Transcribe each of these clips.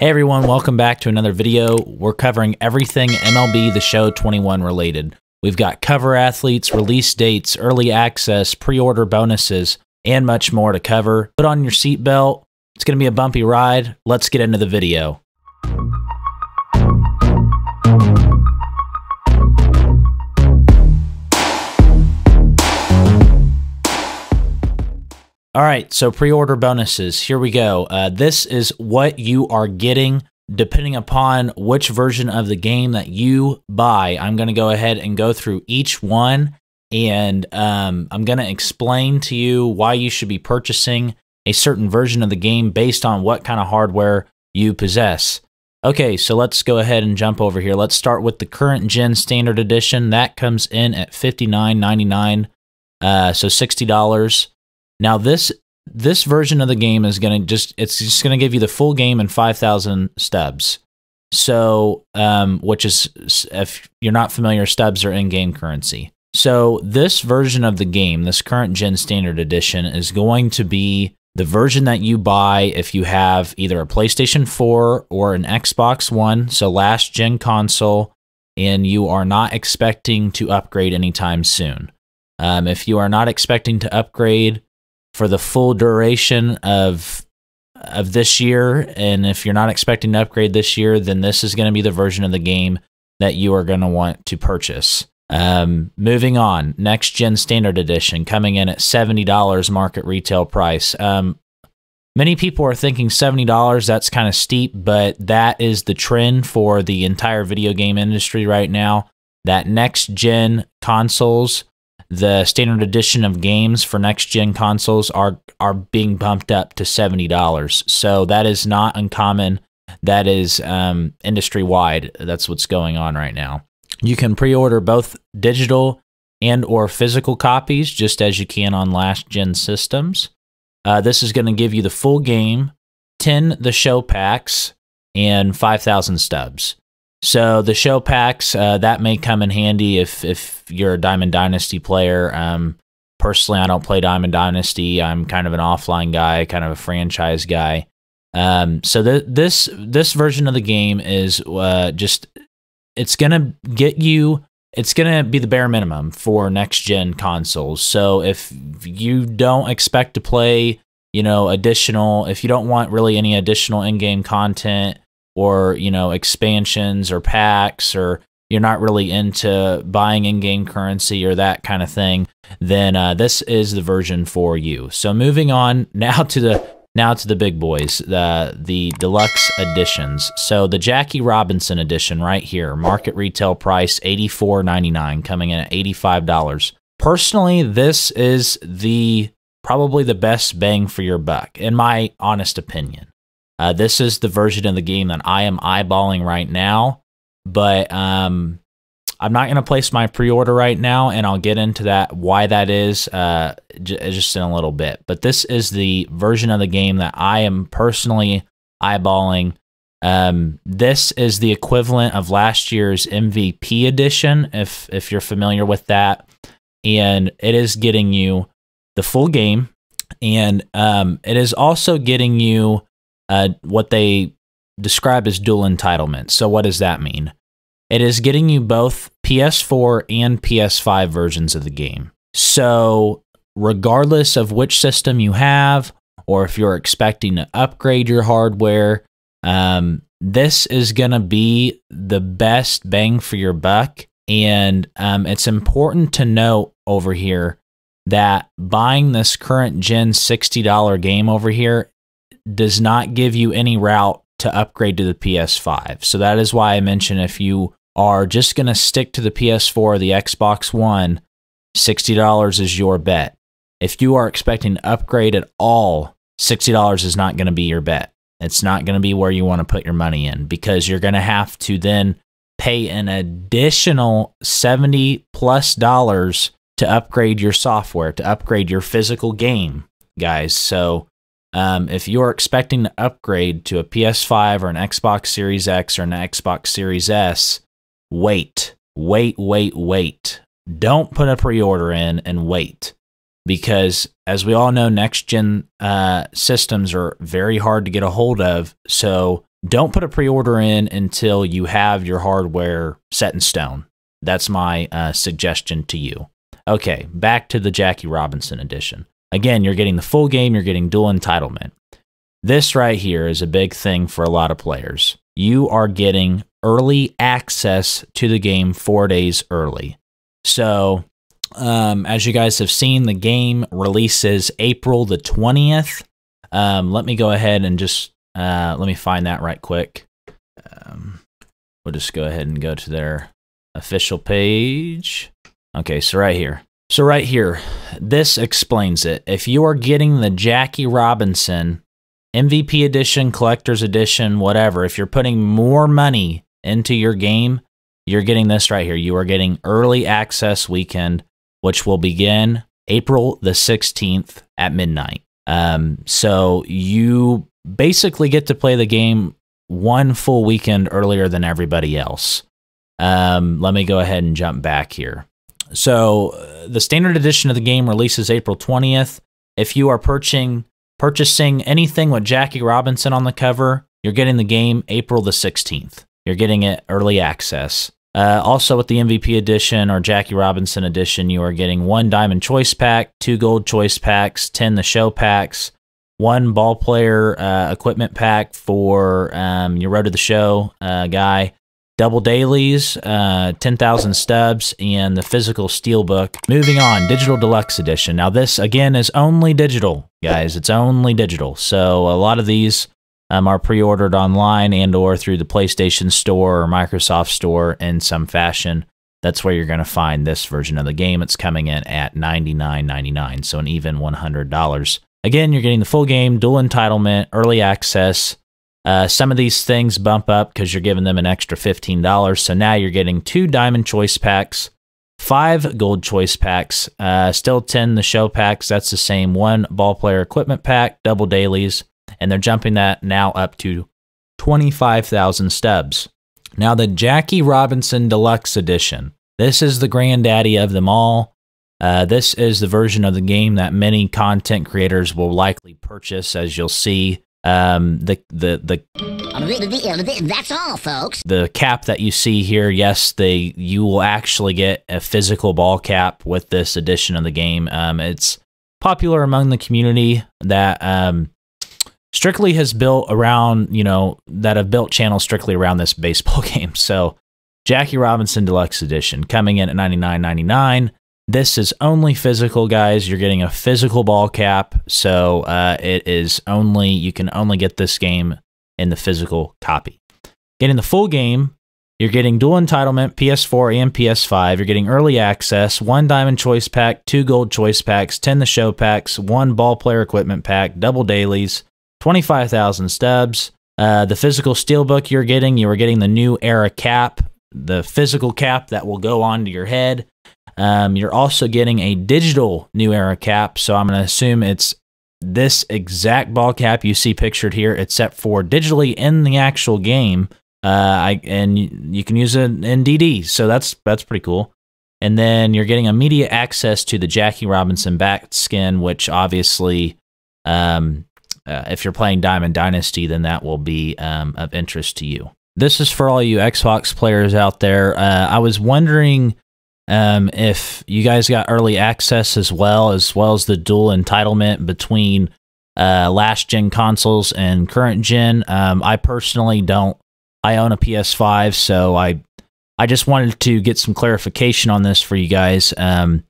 Hey everyone, welcome back to another video. We're covering everything MLB The Show 21 related. We've got cover athletes, release dates, early access, pre-order bonuses, and much more to cover. Put on your seatbelt. It's going to be a bumpy ride. Let's get into the video. All right, so pre-order bonuses. Here we go. Uh, this is what you are getting depending upon which version of the game that you buy. I'm going to go ahead and go through each one, and um, I'm going to explain to you why you should be purchasing a certain version of the game based on what kind of hardware you possess. Okay, so let's go ahead and jump over here. Let's start with the current gen standard edition. That comes in at $59.99, uh, so $60. Now this this version of the game is going to just it's just going to give you the full game in 5000 stubs. So, um, which is if you're not familiar, stubs are in-game currency. So, this version of the game, this current gen standard edition is going to be the version that you buy if you have either a PlayStation 4 or an Xbox One, so last gen console, and you are not expecting to upgrade anytime soon. Um, if you are not expecting to upgrade, for the full duration of of this year. And if you're not expecting to upgrade this year, then this is going to be the version of the game that you are going to want to purchase. Um, moving on, next gen standard edition coming in at seventy dollars market retail price. Um, many people are thinking seventy dollars that's kind of steep, but that is the trend for the entire video game industry right now. That next gen consoles the standard edition of games for next gen consoles are are being bumped up to seventy dollars. So that is not uncommon. That is um, industry wide. That's what's going on right now. You can pre-order both digital and or physical copies, just as you can on last gen systems. Uh, this is going to give you the full game, ten the show packs, and five thousand stubs. So the show packs uh, that may come in handy if if you're a Diamond Dynasty player. Um, personally, I don't play Diamond Dynasty. I'm kind of an offline guy, kind of a franchise guy. Um, so this this version of the game is uh, just it's gonna get you. It's gonna be the bare minimum for next gen consoles. So if you don't expect to play, you know, additional, if you don't want really any additional in game content or you know expansions or packs or you're not really into buying in-game currency or that kind of thing then uh, this is the version for you so moving on now to the now to the big boys the the deluxe editions so the jackie robinson edition right here market retail price eighty four ninety nine, coming in at $85 personally this is the probably the best bang for your buck in my honest opinion uh, this is the version of the game that I am eyeballing right now, but um, I'm not going to place my pre order right now, and I'll get into that why that is uh, just in a little bit. But this is the version of the game that I am personally eyeballing. Um, this is the equivalent of last year's MVP edition, if if you're familiar with that, and it is getting you the full game, and um, it is also getting you uh, what they describe as dual entitlement. So, what does that mean? It is getting you both PS4 and PS5 versions of the game. So, regardless of which system you have, or if you're expecting to upgrade your hardware, um, this is going to be the best bang for your buck. And um, it's important to note over here that buying this current gen $60 game over here does not give you any route to upgrade to the PS5. So that is why I mentioned if you are just going to stick to the PS4 or the Xbox One, $60 is your bet. If you are expecting an upgrade at all, $60 is not going to be your bet. It's not going to be where you want to put your money in because you're going to have to then pay an additional 70 plus dollars to upgrade your software, to upgrade your physical game, guys. So um, if you're expecting to upgrade to a PS5 or an Xbox Series X or an Xbox Series S, wait, wait, wait, wait. Don't put a pre order in and wait. Because as we all know, next gen uh, systems are very hard to get a hold of. So don't put a pre order in until you have your hardware set in stone. That's my uh, suggestion to you. Okay, back to the Jackie Robinson edition. Again, you're getting the full game, you're getting dual entitlement. This right here is a big thing for a lot of players. You are getting early access to the game four days early. So, um, as you guys have seen, the game releases April the 20th. Um, let me go ahead and just uh, let me find that right quick. Um, we'll just go ahead and go to their official page. Okay, so right here. So right here, this explains it. If you are getting the Jackie Robinson MVP edition, collector's edition, whatever, if you're putting more money into your game, you're getting this right here. You are getting early access weekend, which will begin April the 16th at midnight. Um, so you basically get to play the game one full weekend earlier than everybody else. Um, let me go ahead and jump back here. So uh, the standard edition of the game releases April 20th. If you are purchasing purchasing anything with Jackie Robinson on the cover, you're getting the game April the 16th. You're getting it early access. Uh, also, with the MVP edition or Jackie Robinson edition, you are getting one Diamond Choice Pack, two Gold Choice Packs, 10 the Show Packs, one Ball Player uh, Equipment Pack for um, your Road to the Show uh, guy, double dailies, uh, 10,000 stubs, and the physical steelbook. Moving on, Digital Deluxe Edition. Now, this, again, is only digital, guys. It's only digital. So a lot of these um, are pre-ordered online and or through the PlayStation Store or Microsoft Store in some fashion. That's where you're going to find this version of the game. It's coming in at $99.99, so an even $100. Again, you're getting the full game, dual entitlement, early access, uh, some of these things bump up because you're giving them an extra $15. So now you're getting two diamond choice packs, five gold choice packs, uh, still 10 the show packs. That's the same one ball player equipment pack, double dailies, and they're jumping that now up to 25,000 stubs. Now, the Jackie Robinson Deluxe Edition. This is the granddaddy of them all. Uh, this is the version of the game that many content creators will likely purchase, as you'll see um, the the the that's all, folks. The cap that you see here, yes, they you will actually get a physical ball cap with this edition of the game. Um, it's popular among the community that um, strictly has built around you know that have built channels strictly around this baseball game. So, Jackie Robinson Deluxe Edition coming in at ninety nine ninety nine. This is only physical, guys. You're getting a physical ball cap, so uh, it is only you can only get this game in the physical copy. Getting the full game, you're getting dual entitlement PS4 and PS5. You're getting early access, one diamond choice pack, two gold choice packs, ten the show packs, one ball player equipment pack, double dailies, twenty five thousand stubs. Uh, the physical steelbook you're getting, you are getting the new era cap, the physical cap that will go onto your head. Um, you're also getting a digital New Era cap, so I'm going to assume it's this exact ball cap you see pictured here, except for digitally in the actual game. Uh, I and you, you can use it in DD, so that's that's pretty cool. And then you're getting immediate access to the Jackie Robinson back skin, which obviously, um, uh, if you're playing Diamond Dynasty, then that will be um, of interest to you. This is for all you Xbox players out there. Uh, I was wondering um, if you guys got early access as well, as well as the dual entitlement between uh, last gen consoles and current gen, um, I personally don't. I own a PS5, so I I just wanted to get some clarification on this for you guys. Um,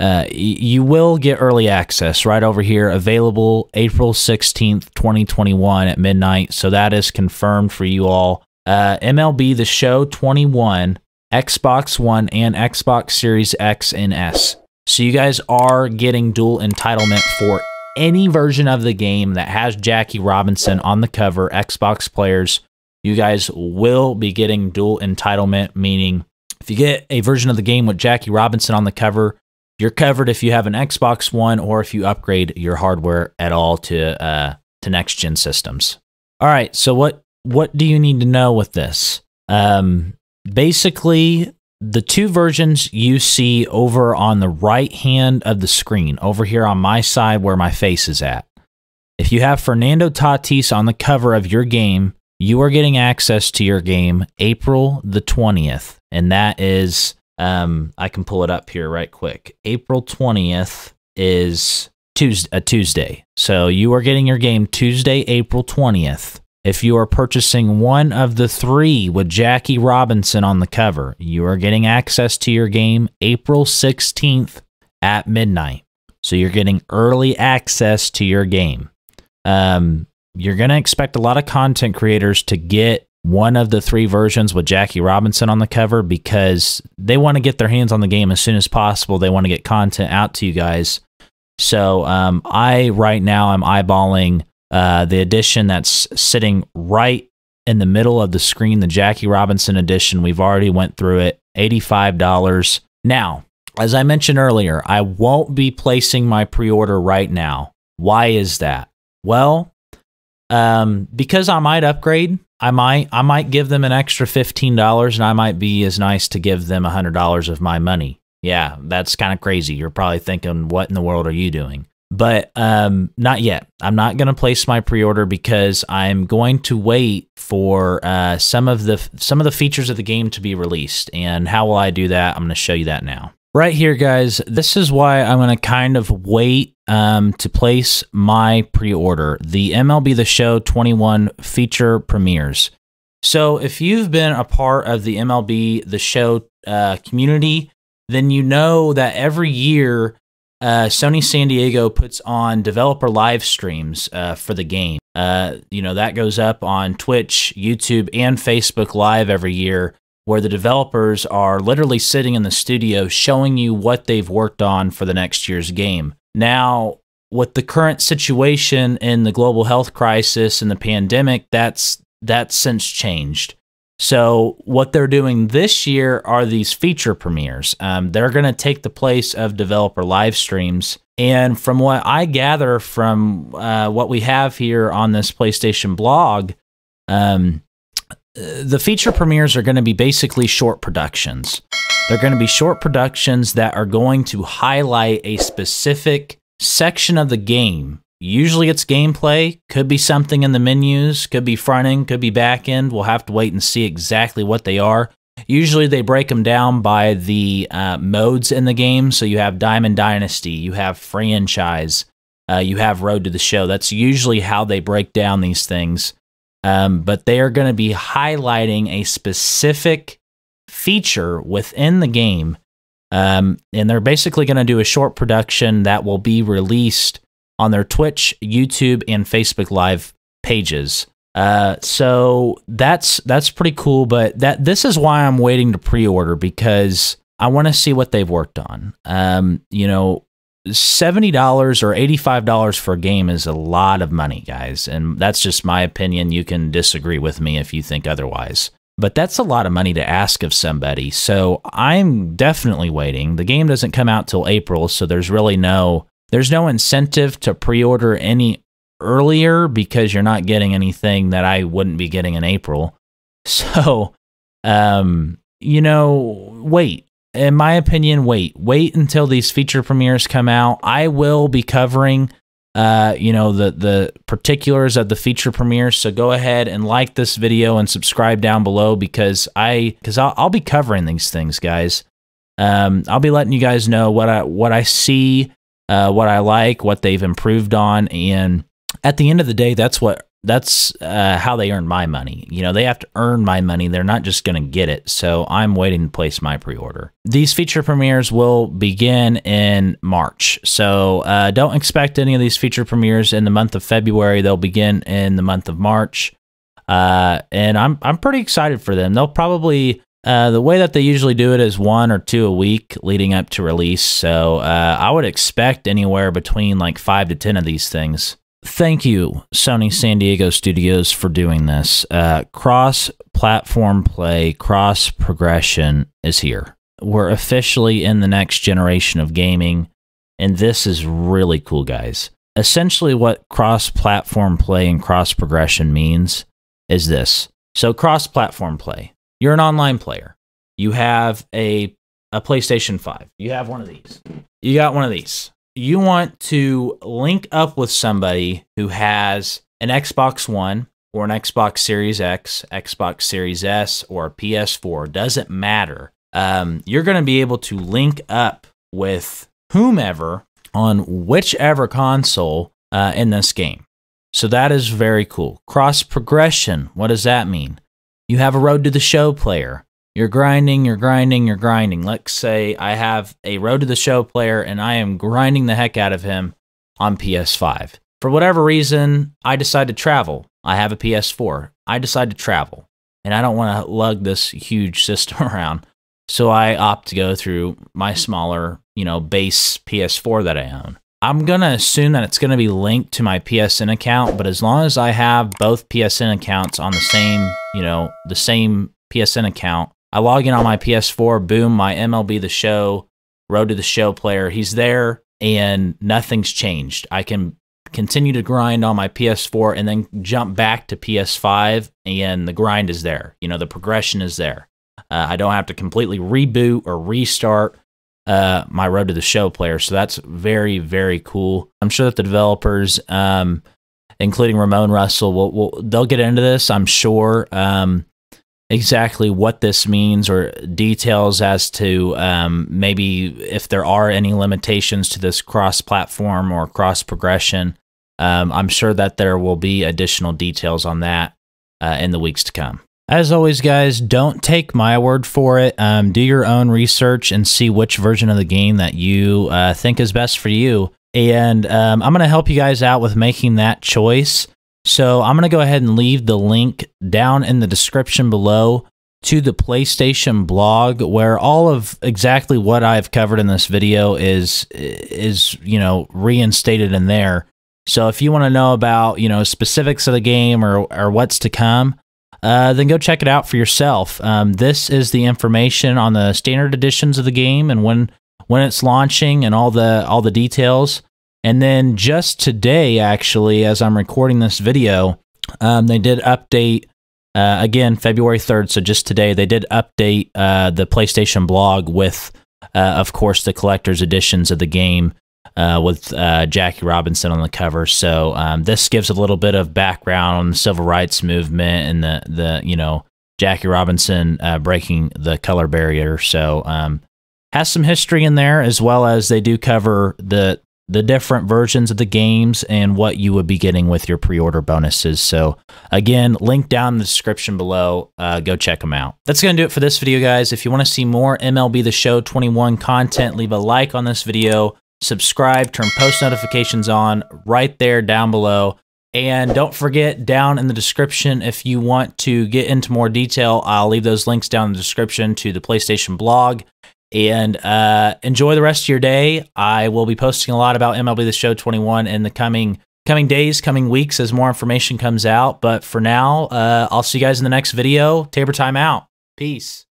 uh, you will get early access right over here, available April 16th, 2021 at midnight. So that is confirmed for you all. Uh, MLB The Show 21 Xbox One and Xbox Series X and S. So you guys are getting dual entitlement for any version of the game that has Jackie Robinson on the cover, Xbox players, you guys will be getting dual entitlement, meaning if you get a version of the game with Jackie Robinson on the cover, you're covered if you have an Xbox One or if you upgrade your hardware at all to uh, to next gen systems. All right, so what what do you need to know with this? Um, basically the two versions you see over on the right hand of the screen, over here on my side where my face is at. If you have Fernando Tatis on the cover of your game, you are getting access to your game April the 20th. And that is, um, I can pull it up here right quick. April 20th is Tuesday, a Tuesday. So you are getting your game Tuesday, April 20th. If you are purchasing one of the three with Jackie Robinson on the cover, you are getting access to your game April 16th at midnight. So you're getting early access to your game. Um, you're going to expect a lot of content creators to get one of the three versions with Jackie Robinson on the cover because they want to get their hands on the game as soon as possible. They want to get content out to you guys. So um, I right now I'm eyeballing uh, the edition that's sitting right in the middle of the screen, the Jackie Robinson edition. We've already went through it. $85. Now, as I mentioned earlier, I won't be placing my pre-order right now. Why is that? Well, um, because I might upgrade. I might I might give them an extra fifteen dollars, and I might be as nice to give them hundred dollars of my money. Yeah, that's kind of crazy. You're probably thinking, what in the world are you doing? but um, not yet. I'm not going to place my pre-order because I'm going to wait for uh, some of the some of the features of the game to be released. And how will I do that? I'm going to show you that now. Right here, guys. This is why I'm going to kind of wait um, to place my pre-order. The MLB The Show 21 feature premieres. So if you've been a part of the MLB The Show uh, community, then you know that every year uh, Sony San Diego puts on developer live streams uh, for the game. Uh, you know, that goes up on Twitch, YouTube, and Facebook Live every year, where the developers are literally sitting in the studio showing you what they've worked on for the next year's game. Now, with the current situation in the global health crisis and the pandemic, that's that's since changed. So what they're doing this year are these feature premieres. Um, they're going to take the place of developer live streams. And from what I gather from uh, what we have here on this PlayStation blog, um, the feature premieres are going to be basically short productions. They're going to be short productions that are going to highlight a specific section of the game Usually it's gameplay, could be something in the menus, could be front end, could be back end. We'll have to wait and see exactly what they are. Usually they break them down by the uh, modes in the game. So you have Diamond Dynasty, you have Franchise, uh, you have Road to the Show. That's usually how they break down these things. Um, but they are going to be highlighting a specific feature within the game. Um, and they're basically going to do a short production that will be released on their Twitch, YouTube, and Facebook Live pages. Uh, so that's that's pretty cool. But that this is why I'm waiting to pre-order because I want to see what they've worked on. Um, you know, seventy dollars or eighty-five dollars for a game is a lot of money, guys, and that's just my opinion. You can disagree with me if you think otherwise. But that's a lot of money to ask of somebody. So I'm definitely waiting. The game doesn't come out till April, so there's really no there's no incentive to pre order any earlier because you're not getting anything that I wouldn't be getting in April. So, um, you know, wait. In my opinion, wait. Wait until these feature premieres come out. I will be covering uh, you know the the particulars of the feature premiere. So go ahead and like this video and subscribe down below because I because I'll, I'll, be covering these things, guys. Um, I'll be letting you guys know what I what I see uh, what I like, what they've improved on, and at the end of the day, that's what that's uh, how they earn my money. You know, they have to earn my money. They're not just going to get it. So I'm waiting to place my pre order. These feature premieres will begin in March. So uh, don't expect any of these feature premieres in the month of February. They'll begin in the month of March. Uh, and I'm, I'm pretty excited for them. They'll probably uh, the way that they usually do it is one or two a week leading up to release. So uh, I would expect anywhere between like five to 10 of these things. Thank you, Sony San Diego Studios, for doing this. Uh, cross platform play, cross progression is here. We're officially in the next generation of gaming, and this is really cool, guys. Essentially, what cross platform play and cross progression means is this. So, cross platform play you're an online player. You have a a PlayStation 5. You have one of these. You got one of these. You want to link up with somebody who has an Xbox One or an Xbox Series X, Xbox Series S, or a PS4. Doesn't matter. Um, you're going to be able to link up with whomever on whichever console uh, in this game. So that is very cool. Cross progression. What does that mean? You have a road to the show player. You're grinding, you're grinding, you're grinding. Let's say I have a road to the show player and I am grinding the heck out of him on PS5. For whatever reason, I decide to travel. I have a PS4. I decide to travel and I don't want to lug this huge system around. So I opt to go through my smaller, you know, base PS4 that I own. I'm going to assume that it's going to be linked to my PSN account, but as long as I have both PSN accounts on the same, you know, the same PSN account, I log in on my PS4, boom, my MLB The Show, Road to the Show player, he's there and nothing's changed. I can continue to grind on my PS4 and then jump back to PS5 and the grind is there. You know, the progression is there. Uh, I don't have to completely reboot or restart uh, my Road to the Show player. So that's very, very cool. I'm sure that the developers, um, including Ramon Russell, will, will, they'll get into this. I'm sure um, exactly what this means or details as to um, maybe if there are any limitations to this cross-platform or cross-progression. Um, I'm sure that there will be additional details on that uh, in the weeks to come. As always, guys, don't take my word for it. Um, do your own research and see which version of the game that you uh, think is best for you. And um, I'm going to help you guys out with making that choice. So I'm going to go ahead and leave the link down in the description below to the PlayStation blog where all of exactly what I've covered in this video is is, you know, reinstated in there. So if you want to know about, you know, specifics of the game or or what's to come, uh, then go check it out for yourself. Um, this is the information on the standard editions of the game and when when it's launching and all the all the details. And then just today, actually, as I'm recording this video, um, they did update uh, again February 3rd. So just today, they did update uh, the PlayStation blog with, uh, of course, the collector's editions of the game uh, with uh, Jackie Robinson on the cover. So um, this gives a little bit of background on the civil rights movement and the the you know Jackie Robinson uh, breaking the color barrier. So um, has some history in there as well as they do cover the the different versions of the games and what you would be getting with your pre-order bonuses. So again, link down in the description below. Uh, go check them out. That's going to do it for this video, guys. If you want to see more MLB The Show 21 content, leave a like on this video subscribe, turn post notifications on right there down below. And don't forget down in the description, if you want to get into more detail, I'll leave those links down in the description to the PlayStation blog. And uh, enjoy the rest of your day. I will be posting a lot about MLB The Show 21 in the coming coming days, coming weeks as more information comes out. But for now, uh, I'll see you guys in the next video. Tabor time out. Peace.